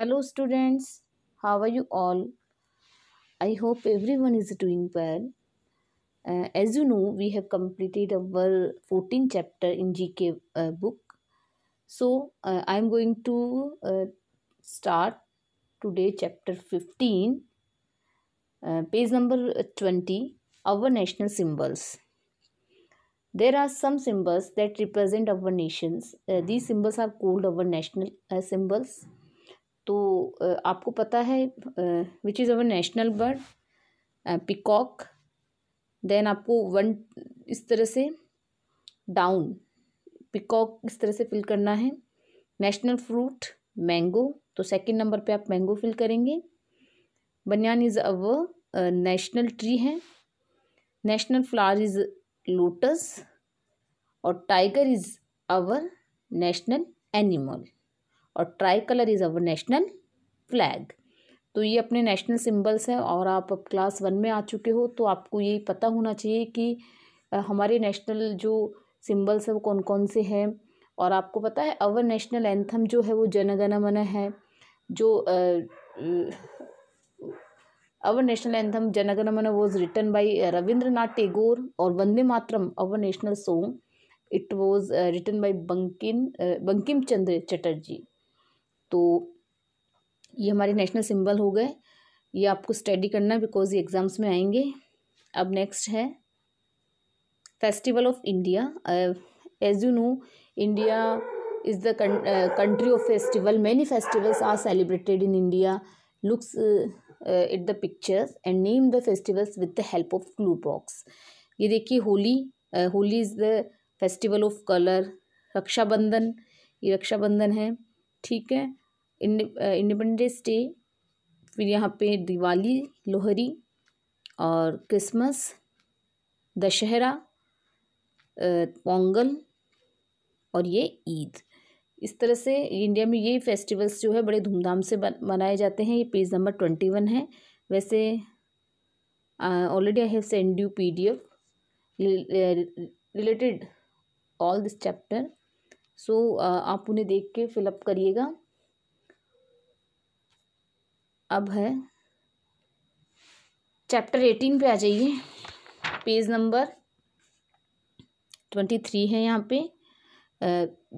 Hello students, how are you all? I hope everyone is doing well. Uh, as you know, we have completed our 14 chapter in GK uh, book. So, uh, I am going to uh, start today chapter 15, uh, page number 20, our national symbols. There are some symbols that represent our nations. Uh, these symbols are called our national symbols तो आपको पता है which is our national bird peacock then आपको one इस तरह से down peacock इस तरह से फिल करना है नेशनल फ्रूट मैंगो तो सेकंड नंबर पे आप मैंगो फिल करेंगे banyan is our national tree है नेशनल फ्लावर इज़ लोटस और tiger is our national animal और tricolour is our national flag तो ये अपने नेशनल सिंबल्स हैं और आप अब क्लास वन में आ चुके हो तो आपको ये पता होना चाहिए कि हमारे नेशनल जो सिंबल्स हैं वो कौन कौन से हैं और आपको पता है अवर नेशनल एंथम जो है वो जनगण मन है जो अवर नेशनल एंथम जनगण मन वॉज रिटन बाई रविंद्र नाथ टेगोर और वंदे मातरम our national song it was written by Bankim Bankim चंद्र चटर्जी तो ये हमारे नेशनल सिंबल हो गए ये आपको स्टडी करना बिकॉज ये एग्ज़ाम्स में आएंगे अब नेक्स्ट है festival of India as you know India is the country of festival many festivals are celebrated in India looks it the pictures and name the festivals with the help of clue box ये देखिए Holi Holi is the festival of colour Rakshabandhan ये रक्षाबंधन है ठीक है independence day फिर यहाँ पे दिवाली लोहरी और क्रिसमस दशहरा पोंगल और ये ईद इस तरह से इंडिया में ये फेस्टिवल्स जो है बड़े धूमधाम से मनाए जाते हैं ये पेज नंबर ट्वेंटी वन है वैसे already I have send you P D F related all this chapter so आप उन्हें देख के फिलअप करिएगा अब है चैप्टर एटीन पे आ जाइए पेज नंबर ट्वेंटी थ्री है यहाँ पे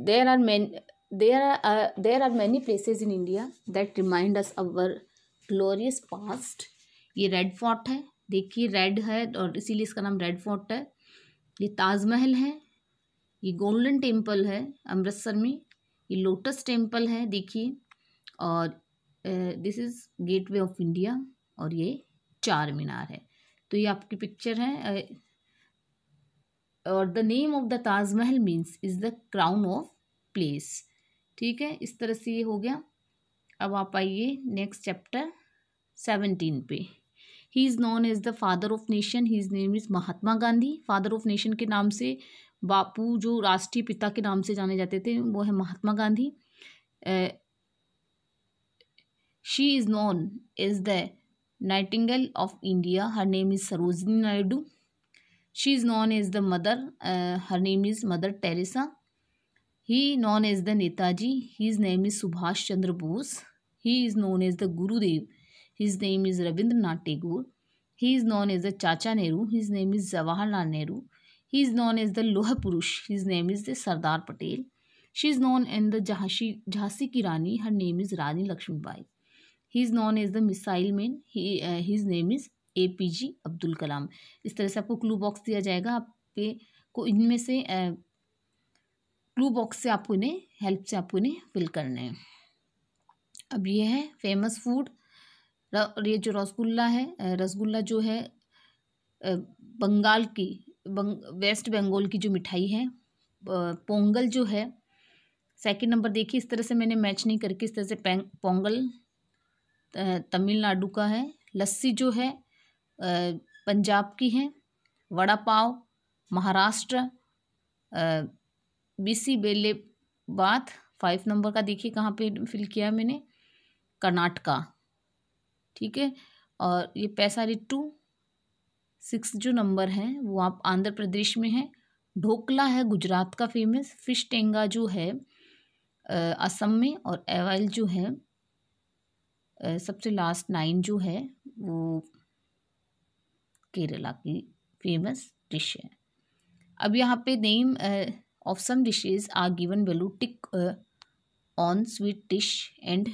there are man there are there are many places in India that remind us our glorious past ये रेड फोर्ट है देखिए रेड है और इसीलिए इसका नाम रेड फोर्ट है ये ताजमहल है ये गोल्डन टेम्पल है अमृतसर में ये लोटस टेम्पल है देखिए और this is Gateway of India और ये चार मीनार है तो ये आपकी पिक्चर है और the name of the Taj Mahal means is the crown of place ठीक है इस तरह से ये हो गया अब आप आइए नेक्स्ट चैप्टर सेवनटीन पे he is known as the father of nation his name is Mahatma Gandhi father of nation के नाम से बापू जो राष्ट्रीय पिता के नाम से जाने जाते थे वो है Mahatma Gandhi She is known as the Nightingale of India. Her name is Sarojini Naidu. She is known as the mother. Uh, her name is Mother Teresa. He known as the Netaji. His name is Subhash Chandra Bose. He is known as the Gurudev. His name is Rabindranath Tagore. He is known as the Chacha Nehru. His name is Jawaharlal Nehru. He is known as the Loha Purush. His name is the Sardar Patel. She is known as the Jhansi, Jhansi Ki Rani. Her name is Rani Lakshmibai. He is known as the missile man his name is A P J Abdul Kalam इस तरह से आपको clue box दिया जाएगा आप पे को इनमें से क्लू uh, बॉक्स से आपको इन्हें हेल्प से आपको इन्हें फिल करना है अब ये है फेमस फूड ये जो रसगुल्ला है uh, रसगुल्ला जो है uh, बंगाल की बंग, वेस्ट बंगाल की जो मिठाई है पोंगल जो है सेकंड नंबर देखिए इस तरह से मैंने मैच नहीं करके इस तरह से पोंगल तमिलनाडु का है लस्सी जो है पंजाब की है वड़ा पाव महाराष्ट्र बीसी बेले बात फाइव नंबर का देखिए कहाँ पे फिल किया मैंने कर्नाटका ठीक है और ये पैसा रिट्टू सिक्स जो नंबर है वो आप आंध्र प्रदेश में है ढोकला है गुजरात का फेमस फिश टेंगा जो है असम में और एवाइल जो है सबसे लास्ट नाइन जो है वो केरला की फेमस डिश है अब यहाँ पे name of some dishes are given below tick on sweet dish and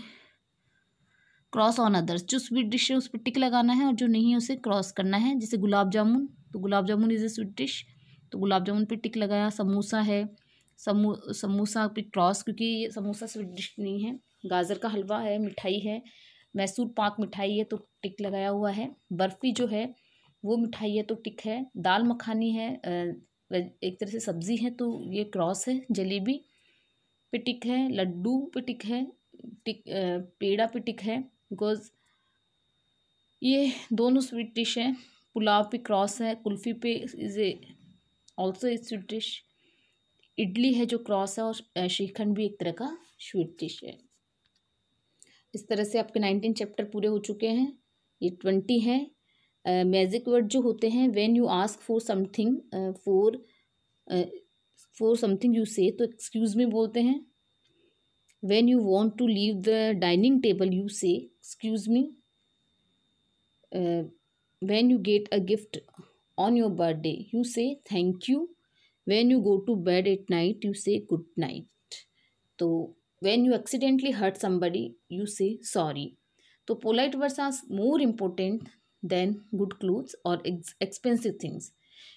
cross on others जो स्वीट डिश है उस पर टिक लगाना है और जो नहीं है उसे क्रॉस करना है जैसे गुलाब जामुन तो gulab jamun is a sweet dish तो गुलाब जामुन पे टिक लगाया समोसा है समो समोसा पे क्रॉस क्योंकि ये समोसा स्वीट डिश नहीं है गाजर का हलवा है मिठाई है मैसूर पाक मिठाई है तो टिक लगाया हुआ है बर्फ़ी जो है वो मिठाई है तो टिक है दाल मखानी है एक तरह से सब्ज़ी है तो ये क्रॉस है जलेबी पे टिक है लड्डू पे टिक है टिक पेड़ा पे टिक है बिकॉज ये दोनों स्वीट डिश हैं पुलाव पे क्रॉस है कुल्फ़ी पे is a also a sweet dish idli है जो क्रॉस है और श्रीखंड भी एक तरह का स्वीट डिश है इस तरह से आपके नाइनटीन चैप्टर पूरे हो चुके हैं ये ट्वेंटी हैं मैजिक वर्ड जो होते हैं when you ask for something for for something you say तो एक्सक्यूज में बोलते हैं when you want to leave the dining table you say excuse me when you get a gift on your birthday you say thank you when you go to bed at night you say good night तो when you accidentally hurt somebody you say sorry तो polite words are more important then good clothes और expensive things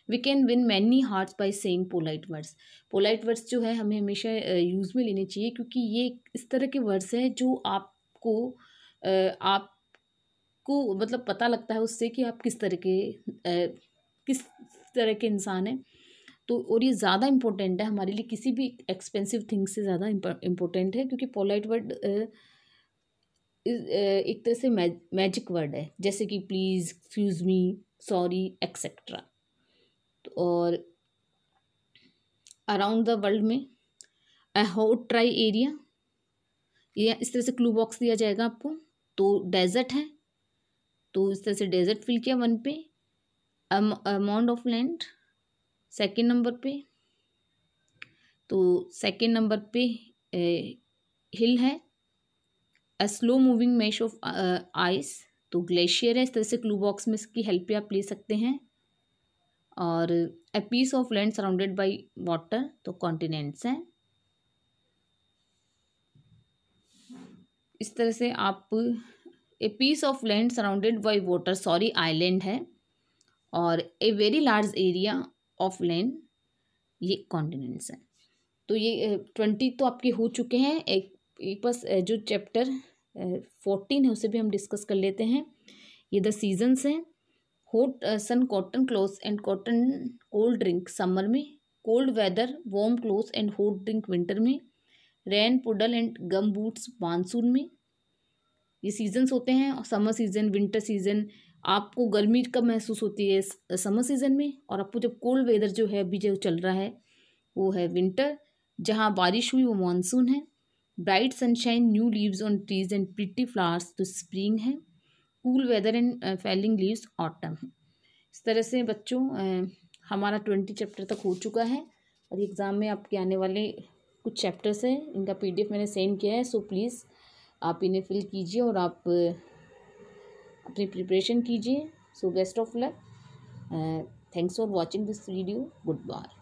we can win many hearts by saying polite words polite words जो है हमें हमेशा use में लेने चाहिए क्योंकि ये इस तरह के वर्ड्स हैं जो आपको आप को मतलब पता लगता है उससे कि आप किस तरह के किस तरह के इंसान हैं तो और ये ज़्यादा इम्पोर्टेंट है हमारे लिए किसी भी एक्सपेंसिव थिंग से ज़्यादा इम्पोर्टेंट है क्योंकि पोलाइट वर्ड एक तरह से मैजिक वर्ड है जैसे कि प्लीज़ फ्यूज़ मी सॉरी एक्सेट्रा तो और अराउंड द वर्ल्ड में ए हॉट ट्राई एरिया ये इस तरह से क्लू बॉक्स दिया जाएगा आपको तो डेजर्ट है तो इस तरह से डेजर्ट फिल किया वन पे amount of land second number पे तो सेकंड नंबर पे हिल है a slow moving mass of ice तो ग्लेशियर है इस तरह से क्लू बॉक्स में इसकी हेल्प भी आप ले सकते हैं और a piece of land surrounded by water तो कॉन्टिनेंट्स हैं इस तरह से आप a piece of land surrounded by water sorry island है और a very large area of land ये कॉन्टिनेंट्स हैं तो ये ट्वेंटी तो आपके हो चुके हैं एक, एक बस जो चैप्टर फोर्टीन है उसे भी हम डिस्कस कर लेते हैं ये द सीजन्स हैं hot sun cotton clothes and cotton cold drink summer में cold weather warm clothes and hot drink winter में rain puddle and gum boots monsoon में ये सीजन्स होते हैं और समर सीजन विंटर सीजन आपको गर्मी कब महसूस होती है समर सीज़न में और आपको जब कोल्ड वेदर जो है अभी जो चल रहा है वो है विंटर जहाँ बारिश हुई वो मानसून है bright sunshine new leaves on trees and pretty flowers तो स्प्रिंग है cool weather and falling leaves autumn है इस तरह से बच्चों हमारा ट्वेंटी चैप्टर तक हो चुका है और एग्ज़ाम में आपके आने वाले कुछ चैप्टर्स हैं इनका पीडीएफ मैंने सेंड किया है सो प्लीज़ आप इन्हें फिल कीजिए और आप अपनी प्रिपरेशन कीजिए so best of luck thanks for watching this video good bye